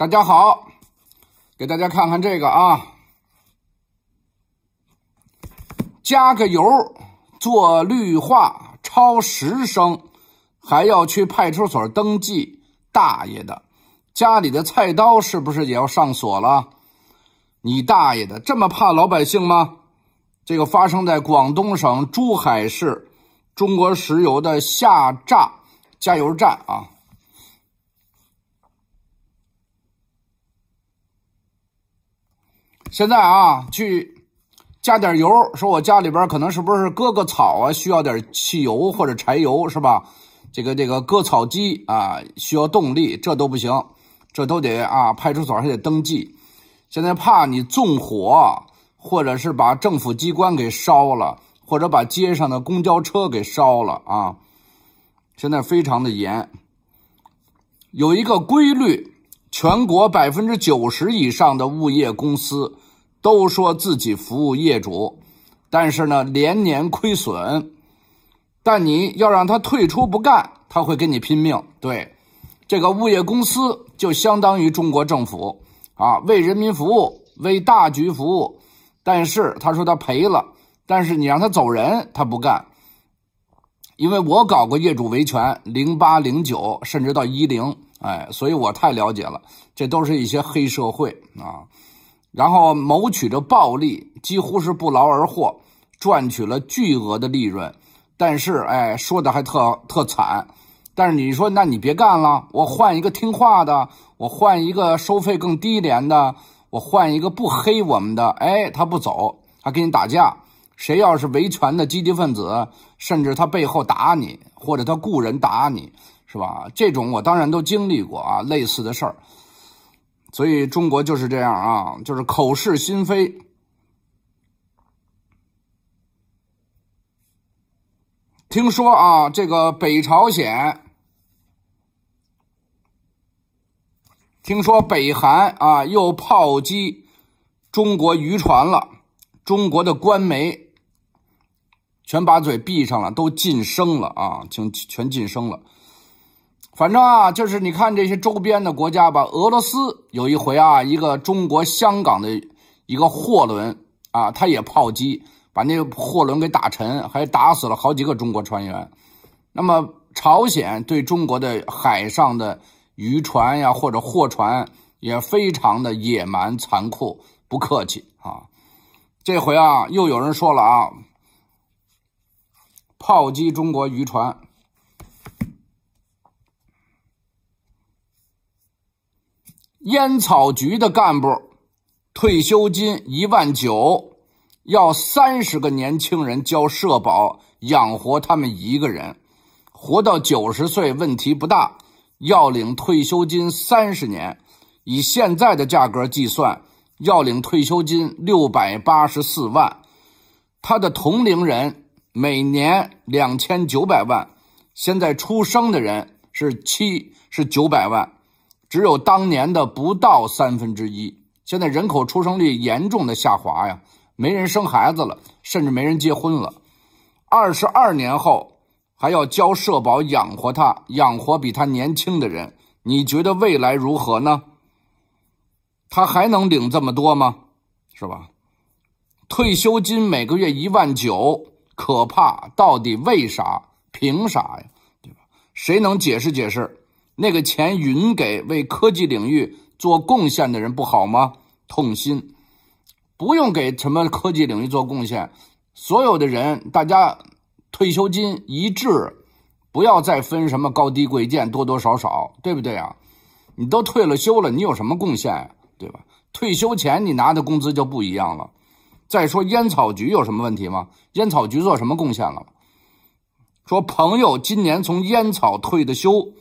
大家好，给大家看看这个啊，加个油，做绿化超十升，还要去派出所登记。大爷的，家里的菜刀是不是也要上锁了？你大爷的，这么怕老百姓吗？这个发生在广东省珠海市中国石油的下栅加油站啊。现在啊，去加点油，说我家里边可能是不是割个草啊，需要点汽油或者柴油是吧？这个这个割草机啊，需要动力，这都不行，这都得啊，派出所还得登记。现在怕你纵火，或者是把政府机关给烧了，或者把街上的公交车给烧了啊。现在非常的严，有一个规律。全国百分之九十以上的物业公司都说自己服务业主，但是呢连年亏损。但你要让他退出不干，他会跟你拼命。对，这个物业公司就相当于中国政府啊，为人民服务，为大局服务。但是他说他赔了，但是你让他走人，他不干。因为我搞过业主维权，零八、零九，甚至到一零。哎，所以我太了解了，这都是一些黑社会啊，然后谋取着暴利，几乎是不劳而获，赚取了巨额的利润。但是，哎，说的还特特惨。但是你说，那你别干了，我换一个听话的，我换一个收费更低廉的，我换一个不黑我们的。哎，他不走，他跟你打架。谁要是维权的积极分子，甚至他背后打你，或者他雇人打你。是吧？这种我当然都经历过啊，类似的事儿。所以中国就是这样啊，就是口是心非。听说啊，这个北朝鲜，听说北韩啊又炮击中国渔船了。中国的官媒全把嘴闭上了，都禁声了啊，全禁声了。反正啊，就是你看这些周边的国家吧，俄罗斯有一回啊，一个中国香港的一个货轮啊，它也炮击，把那个货轮给打沉，还打死了好几个中国船员。那么朝鲜对中国的海上的渔船呀或者货船也非常的野蛮残酷，不客气啊。这回啊，又有人说了啊，炮击中国渔船。烟草局的干部，退休金一万九，要三十个年轻人交社保养活他们一个人，活到九十岁问题不大，要领退休金三十年，以现在的价格计算，要领退休金六百八十四万，他的同龄人每年两千九百万，现在出生的人是七是九百万。只有当年的不到三分之一，现在人口出生率严重的下滑呀，没人生孩子了，甚至没人结婚了。二十二年后还要交社保养活他，养活比他年轻的人，你觉得未来如何呢？他还能领这么多吗？是吧？退休金每个月一万九，可怕！到底为啥？凭啥呀？对吧？谁能解释解释？那个钱匀给为科技领域做贡献的人不好吗？痛心，不用给什么科技领域做贡献，所有的人大家退休金一致，不要再分什么高低贵贱，多多少少，对不对啊？你都退了休了，你有什么贡献呀？对吧？退休前你拿的工资就不一样了。再说烟草局有什么问题吗？烟草局做什么贡献了？说朋友今年从烟草退的休。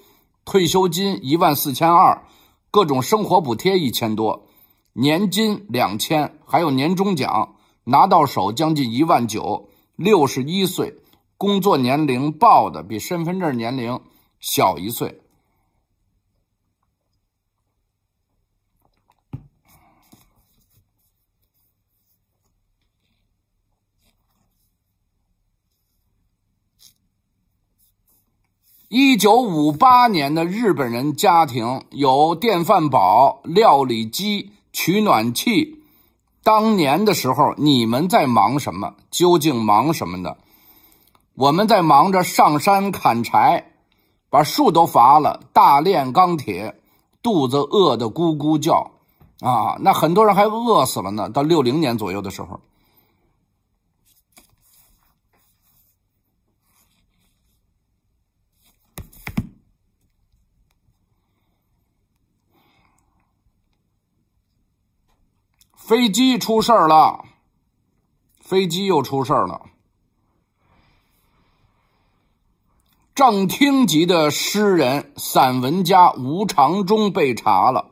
退休金一万四千二，各种生活补贴一千多，年金两千，还有年终奖，拿到手将近一万九。六十一岁，工作年龄报的比身份证年龄小一岁。一九五八年的日本人家庭有电饭煲、料理机、取暖器。当年的时候，你们在忙什么？究竟忙什么的？我们在忙着上山砍柴，把树都伐了，大炼钢铁，肚子饿得咕咕叫啊！那很多人还饿死了呢。到六零年左右的时候。飞机出事儿了，飞机又出事儿了。正厅级的诗人、散文家吴长忠被查了。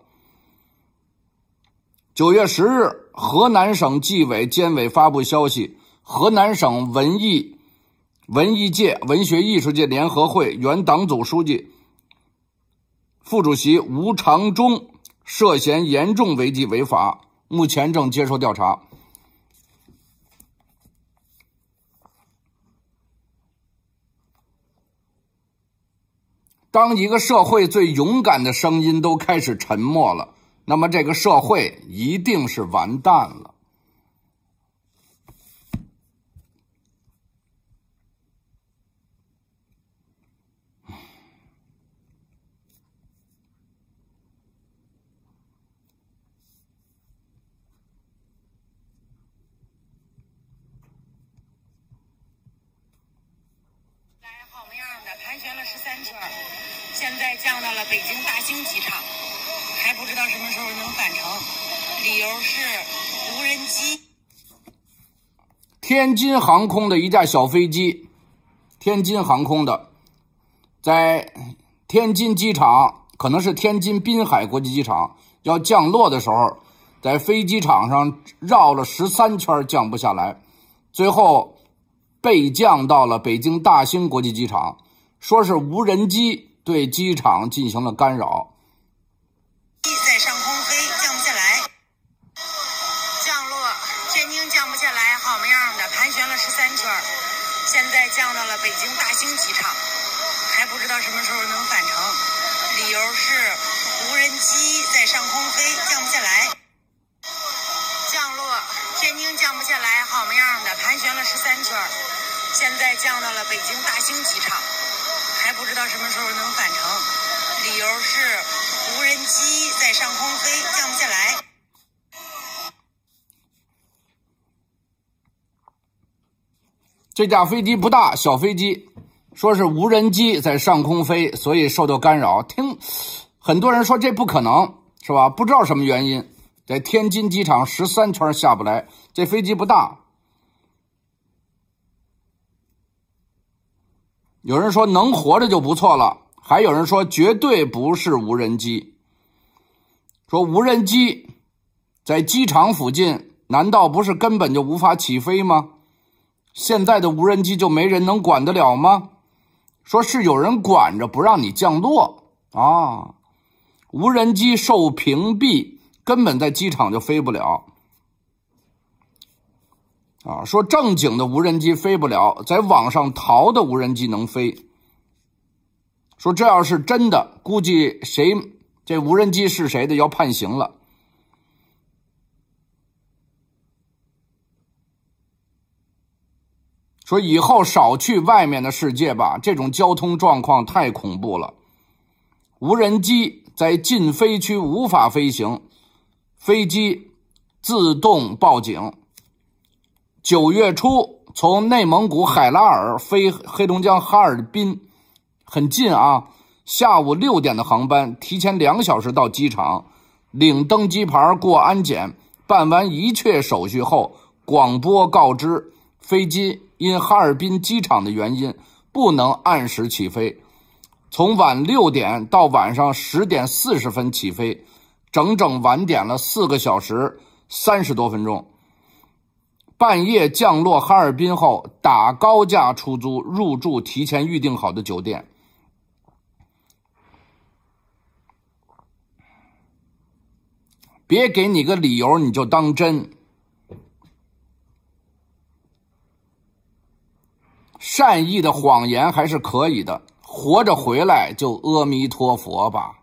九月十日，河南省纪委监委发布消息：河南省文艺、文艺界、文学艺术界联合会原党组书记、副主席吴长忠涉嫌严重违纪违法。目前正接受调查。当一个社会最勇敢的声音都开始沉默了，那么这个社会一定是完蛋了。十三圈，现在降到了北京大兴机场，还不知道什么时候能返程。理由是无人机。天津航空的一架小飞机，天津航空的，在天津机场，可能是天津滨海国际机场，要降落的时候，在飞机场上绕了十三圈降不下来，最后被降到了北京大兴国际机场。说是无人机对机场进行了干扰。在上空飞，降不下来。降落，天津降不下来，好么样的，盘旋了十三圈，现在降到了北京大兴机场，还不知道什么时候能返程。理由是无人机在上空飞，降不下来。降落，天津降不下来，好么样的，盘旋了十三圈，现在降到了北京大兴机场。不知道什么时候能返程，理由是无人机在上空飞，降不下来。这架飞机不大小飞机，说是无人机在上空飞，所以受到干扰。听很多人说这不可能，是吧？不知道什么原因，在天津机场十三圈下不来，这飞机不大。有人说能活着就不错了，还有人说绝对不是无人机。说无人机在机场附近，难道不是根本就无法起飞吗？现在的无人机就没人能管得了吗？说是有人管着，不让你降落啊！无人机受屏蔽，根本在机场就飞不了。啊，说正经的无人机飞不了，在网上淘的无人机能飞。说这要是真的，估计谁这无人机是谁的要判刑了。说以后少去外面的世界吧，这种交通状况太恐怖了。无人机在禁飞区无法飞行，飞机自动报警。九月初从内蒙古海拉尔飞黑龙江哈尔滨，很近啊。下午六点的航班，提前两小时到机场，领登机牌、过安检、办完一切手续后，广播告知飞机因哈尔滨机场的原因不能按时起飞，从晚六点到晚上十点四十分起飞，整整晚点了四个小时三十多分钟。半夜降落哈尔滨后，打高价出租入住提前预定好的酒店。别给你个理由你就当真，善意的谎言还是可以的。活着回来就阿弥陀佛吧。